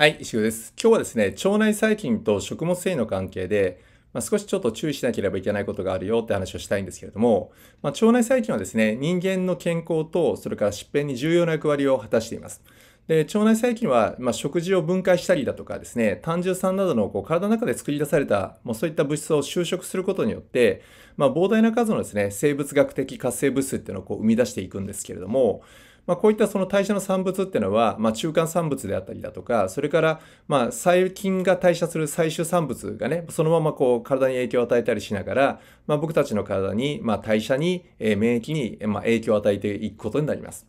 はい、石黒です。今日はですね、腸内細菌と食物繊維の関係で、まあ、少しちょっと注意しなければいけないことがあるよって話をしたいんですけれども、まあ、腸内細菌はですね、人間の健康と、それから疾病に重要な役割を果たしています。で腸内細菌は、まあ、食事を分解したりだとかですね胆汁酸などのこう体の中で作り出されたもうそういった物質を収縮することによって、まあ、膨大な数のですね生物学的活性物質っていうのをこう生み出していくんですけれども、まあ、こういったその代謝の産物っていうのは、まあ、中間産物であったりだとか、それから、まあ、細菌が代謝する最終産物がね、そのままこう、体に影響を与えたりしながら、まあ、僕たちの体に、まあ、代謝に、えー、免疫に、まあ、影響を与えていくことになります。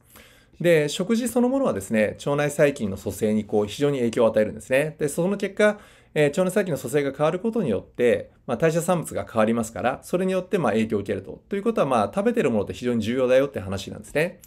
で、食事そのものはですね、腸内細菌の組成にこう、非常に影響を与えるんですね。で、その結果、えー、腸内細菌の組成が変わることによって、まあ、代謝産物が変わりますから、それによってまあ影響を受けると。ということは、まあ、食べてるものって非常に重要だよって話なんですね。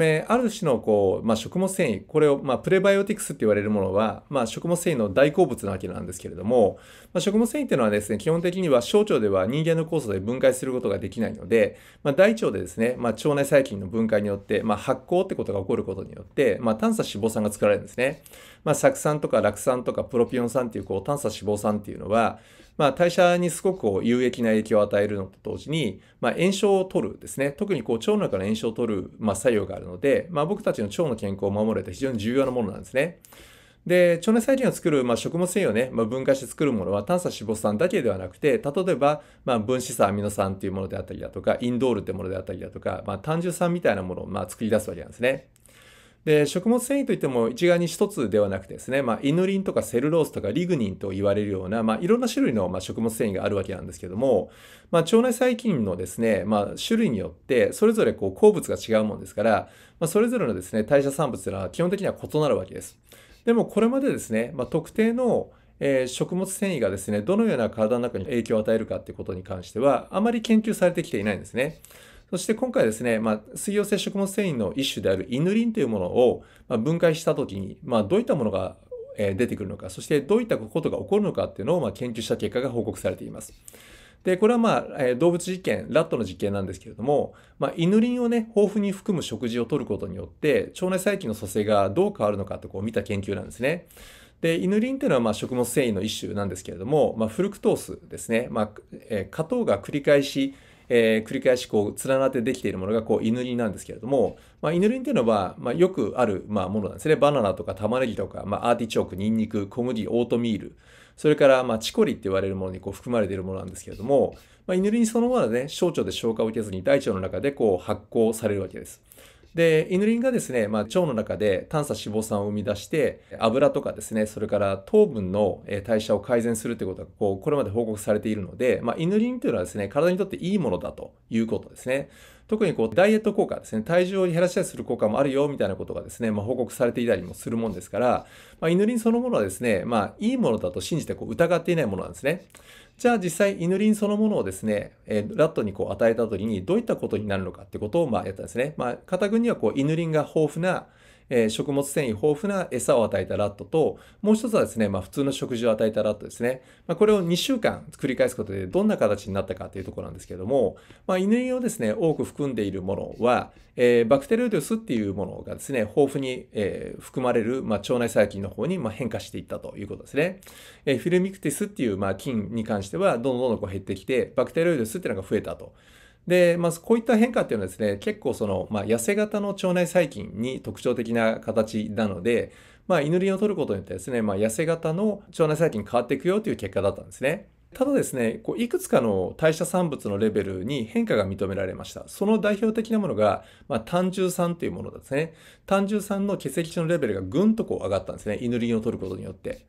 えある種のこう、まあ、食物繊維これを、まあ、プレバイオティクスって言われるものは、まあ、食物繊維の大好物なわけなんですけれども、まあ、食物繊維っていうのはですね基本的には小腸では人間の酵素で分解することができないので、まあ、大腸でですね、まあ、腸内細菌の分解によって、まあ、発酵ってことが起こることによって、まあ、炭鎖脂肪酸が作られるんですね、まあ、酢酸とか酪酸とかプロピオン酸っていうこう炭素脂肪酸っていうのはまあ、代謝にすごく有益な影響を与えるのと同時に、まあ、炎症を取るですね。特にこう腸の中の炎症を取る、まあ、作用があるので、まあ、僕たちの腸の健康を守れて非常に重要なものなんですね。で、腸内細菌を作る、まあ、食物繊維をね、まあ、分解して作るものは炭素脂肪酸だけではなくて、例えば、まあ、分子酸アミノ酸っていうものであったりだとか、インドールってものであったりだとか、まあ、単純酸みたいなものを、まあ、作り出すわけなんですね。で食物繊維といっても一概に一つではなくてですね、まあ、イヌリンとかセルロースとかリグニンと言われるような、まあ、いろんな種類の、食物繊維があるわけなんですけども、まあ、腸内細菌のですね、ま種類によってそれぞれこう鉱物が違うものですから、まそれぞれのですね代謝産物というのは基本的には異なるわけです。でもこれまでですね、ま特定の食物繊維がですね、どのような体の中に影響を与えるかってことに関しては、あまり研究されてきていないんですね。そして今回ですね、まあ、水溶性食物繊維の一種であるイヌリンというものを、まあ、分解したときに、まあ、どういったものが出てくるのか、そしてどういったことが起こるのかっていうのをまあ研究した結果が報告されています。で、これはまあ、動物実験、ラットの実験なんですけれども、まあ、イヌリンをね、豊富に含む食事をとることによって、腸内細菌の蘇生がどう変わるのかってこう見た研究なんですね。で、イヌリンっていうのはまあ食物繊維の一種なんですけれども、まあ、フルクトースですね。まあ、えー、加糖が繰り返し、えー、繰り返しこう連なってできているものがこう犬輪なんですけれども、まあ、犬輪っていうのは、まあ、よくある、まあ、ものなんですね。バナナとか玉ねぎとか、まあ、アーティチョーク、ニンニク、小麦、オートミール、それから、まあ、チコリって言われるものにこう含まれているものなんですけれども、まあ、犬輪そのものね、小腸で消化を受けずに大腸の中でこう発酵されるわけです。で、イヌリンがですね、まあ、腸の中で炭鎖脂肪酸を生み出して、油とかですね、それから糖分の代謝を改善するということが、こう、これまで報告されているので、まあ、イヌリンというのはですね、体にとっていいものだということですね。特にこう、ダイエット効果ですね、体重を減らしたりする効果もあるよ、みたいなことがですね、まあ、報告されていたりもするもんですから、まあ、イヌリンそのものはですね、まあ、いいものだと信じてこう疑っていないものなんですね。じゃあ実際、イヌリンそのものをですね、えー、ラットにこう与えた時にどういったことになるのかってことをまあやったんですね。まあ、片軍にはこうイヌリンが豊富なえー、食物繊維豊富な餌を与えたラットと、もう一つはですね、まあ、普通の食事を与えたラットですね。まあ、これを2週間繰り返すことでどんな形になったかというところなんですけども、まあ、犬をですね、多く含んでいるものは、えー、バクテルデウスっていうものがですね、豊富に、えー、含まれる、まあ、腸内細菌の方に、まあ、変化していったということですね。えー、フィルミクティスっていう、まあ、菌に関しては、どんどんどんどんこう減ってきて、バクテルデウスっていうのが増えたと。で、まず、あ、こういった変化っていうのはですね、結構その、まあ、痩せ型の腸内細菌に特徴的な形なので、まあ、イヌリンを取ることによってですね、まあ、痩せ型の腸内細菌変わっていくよという結果だったんですね。ただですね、こういくつかの代謝産物のレベルに変化が認められました。その代表的なものが、まあ、単純酸というものですね。単純酸の血液中のレベルがぐんとこう上がったんですね。イヌリンを取ることによって。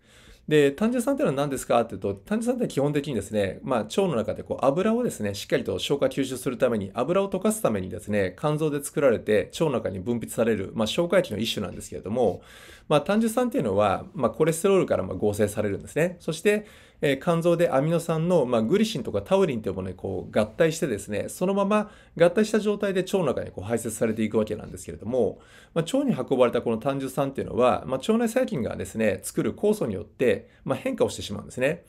で、胆汁酸っていうのは何ですかっていうと、胆汁酸って基本的にですね、まあ、腸の中でこう油をですね、しっかりと消化吸収するために、油を溶かすためにですね、肝臓で作られて腸の中に分泌される、まあ、消化液の一種なんですけれども、まあ、胆汁酸っていうのは、まあ、コレステロールからま合成されるんですね。そして、えー、肝臓でアミノ酸の、まあ、グリシンとかタウリンというものにこう合体してですね、そのまま合体した状態で腸の中にこう排泄されていくわけなんですけれども、まあ、腸に運ばれたこの胆汁酸っていうのは、まあ、腸内細菌がですね、作る酵素によって、ま変化をしてしまうんですね。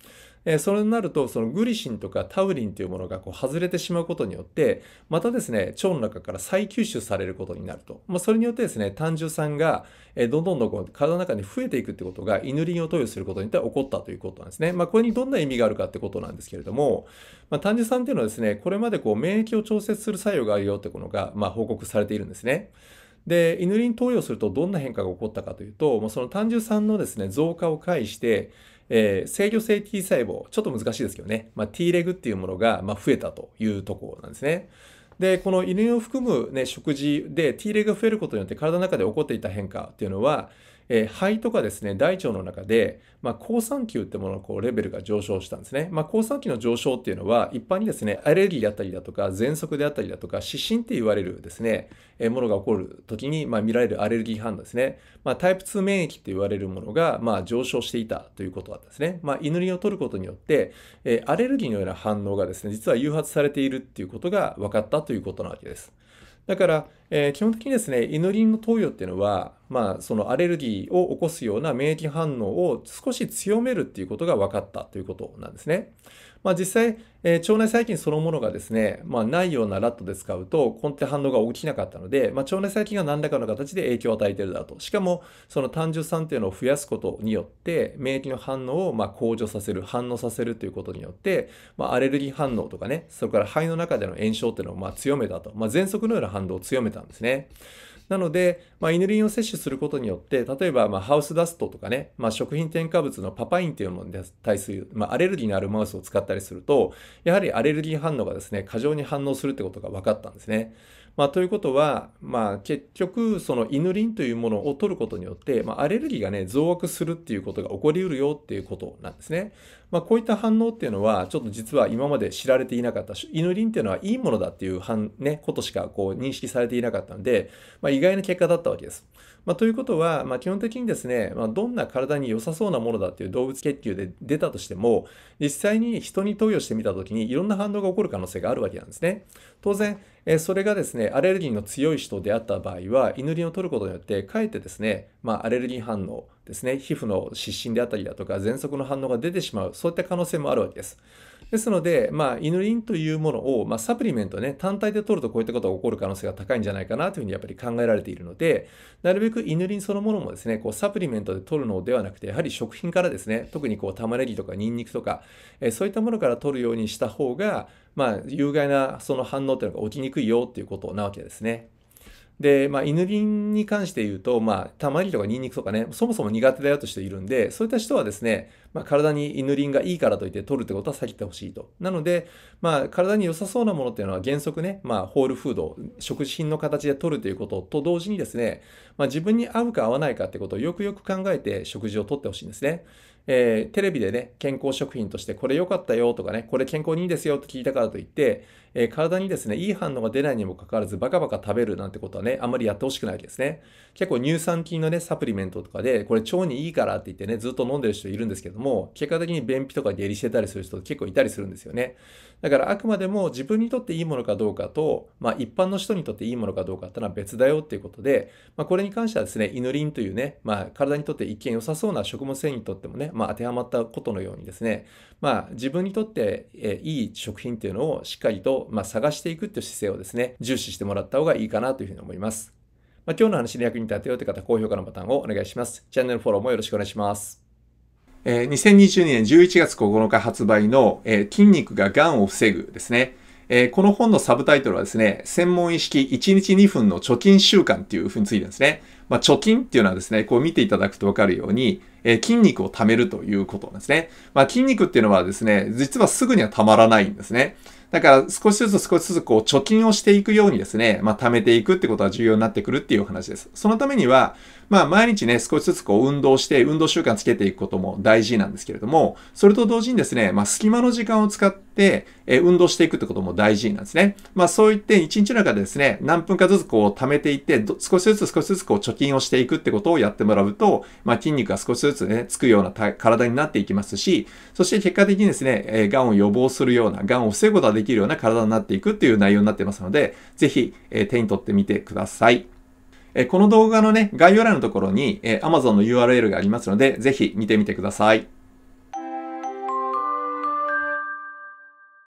えー、それになると、そのグリシンとかタウリンというものがこう外れてしまうことによって、またですね、腸の中から再吸収されることになると。まあ、それによってですね、胆汁酸が、えー、どんどんどんこう体の中に増えていくってことが、イヌリンを投与することによって起こったということなんですね。まあ、これにどんな意味があるかってことなんですけれども、まあ、胆汁酸っていうのはですね、これまでこう免疫を調節する作用があるよってことが、まあ、報告されているんですね。で、イヌリン投与するとどんな変化が起こったかというと、もうその胆汁酸のですね、増加を介して、えー、制御性 T 細胞、ちょっと難しいですけどね、まあ、T レグっていうものが、まあ、増えたというところなんですね。で、この犬を含む、ね、食事で T レグが増えることによって体の中で起こっていた変化っていうのは、えー、肺とかですね、大腸の中で、まあ、好酸球ってもののこうレベルが上昇したんですね。まあ、好酸球の上昇っていうのは、一般にですね、アレルギーだったりだとか、喘息であったりだとか、湿疹って言われるですね、えー、ものが起こる時に、まあ、見られるアレルギー反応ですね。まあ、タイプ2免疫って言われるものが、まあ、上昇していたということだったんですね。まあ、犬を取ることによって、えー、アレルギーのような反応がですね、実は誘発されているっていうことが分かったということなわけです。だから、えー、基本的にですね、イノリンの投与っていうのは、まあ、そのアレルギーを起こすような免疫反応を少し強めるっていうことが分かったということなんですね。まあ、実際、えー、腸内細菌そのものがですね、まあ、ないようなラットで使うと根底反応が起きなかったので、まあ、腸内細菌が何らかの形で影響を与えているだとしかもその胆汁酸っていうのを増やすことによって免疫の反応をま向上させる反応させるということによって、まあ、アレルギー反応とかねそれから肺の中での炎症っていうのをま強めたと、ま喘息のような反応を強めたんですね。なので、まあ、イヌリンを摂取することによって、例えば、まあ、ハウスダストとかね、まあ、食品添加物のパパインというものに対する、まあ、アレルギーのあるマウスを使ったりすると、やはりアレルギー反応がですね、過剰に反応するってことが分かったんですね。まあ、ということは、まあ、結局、そのイヌリンというものを取ることによって、まあ、アレルギーがね、増悪するっていうことが起こりうるよっていうことなんですね。まあ、こういった反応っていうのは、ちょっと実は今まで知られていなかった、イヌリンっていうのはいいものだっていう反、ね、ことしかこう認識されていなかったので、まあ、意外な結果だったわけです。まあ、ということは、まあ、基本的にですね、まあ、どんな体に良さそうなものだっていう動物血球で出たとしても、実際に人に投与してみたときにいろんな反応が起こる可能性があるわけなんですね。当然、えそれがですね、アレルギーの強い人であった場合は、犬ヌリンを取ることによって、かえってですね、まあ、アレルギー反応ですね、皮膚の湿疹であったりだとか、喘息の反応が出てしまう、そういった可能性もあるわけです。ですので、まあ、イヌリンというものを、まあ、サプリメントね、単体で取るとこういったことが起こる可能性が高いんじゃないかなというふうにやっぱり考えられているので、なるべくイヌリンそのものもですね、こうサプリメントで取るのではなくて、やはり食品からですね、特にこう玉ねぎとかニンニクとか、えー、そういったものから取るようにした方が、まあ、有害なその反応というのが起きにくいよということなわけですね。で、まあ、犬ンに関して言うと、まあ、たまりとかニンニクとかね、そもそも苦手だよとしているんで、そういった人はですね、まあ、体に犬輪がいいからといって取るってことは避けてほしいと。なので、まあ、体に良さそうなものっていうのは原則ね、まあ、ホールフード、食事品の形で取るということと同時にですね、まあ、自分に合うか合わないかってことをよくよく考えて食事をとってほしいんですね。えー、テレビでね、健康食品としてこれ良かったよとかね、これ健康にいいですよって聞いたからといって、えー、体にですね、いい反応が出ないにもかかわらずバカバカ食べるなんてことはね、あんまりやってほしくないわけですね。結構乳酸菌のね、サプリメントとかで、これ腸にいいからって言ってね、ずっと飲んでる人いるんですけども、結果的に便秘とか下痢してたりする人結構いたりするんですよね。だからあくまでも自分にとっていいものかどうかと、まあ一般の人にとっていいものかどうかっていうのは別だよっていうことで、まあこれに関してはですね、イヌリンというね、まあ体にとって一見良さそうな食物繊維にとってもね、まあ、当てはまったことのようにですね、まあ、自分にとって、えいい食品っていうのをしっかりと、まあ、探していくっていう姿勢をですね、重視してもらった方がいいかなというふうに思います。まあ、今日の話で役に立てようという方、高評価のボタンをお願いします。チャンネルフォローもよろしくお願いします。えー、2022年11月9日発売の、えー、筋肉が癌を防ぐですね。えー、この本のサブタイトルはですね、専門意識1日2分の貯金習慣っていうふうについてですね。まあ、貯金っていうのはですね、こう見ていただくとわかるように、えー、筋肉を貯めるということなんですね。まあ、筋肉っていうのはですね、実はすぐにはたまらないんですね。だから少しずつ少しずつこう貯金をしていくようにですね、まあ、貯めていくってことが重要になってくるっていう話です。そのためには、まあ、毎日ね、少しずつこう運動して、運動習慣つけていくことも大事なんですけれども、それと同時にですね、まあ、隙間の時間を使って、え運動していくってことも大事なんですね。まあ、そういって1日の中でですね、何分かずつこう貯めていって、少しずつ少しずつこう貯金をしていくってことをやってもらうと、まあ、筋肉が少しずつね、つくような体になっていきますし、そして結果的にですね、え癌を予防するような、癌を防ぐことができるような体になっていくっていう内容になってますので、ぜひ、え手に取ってみてください。えこの動画のね、概要欄のところに、え Amazon の URL がありますので、ぜひ見てみてください。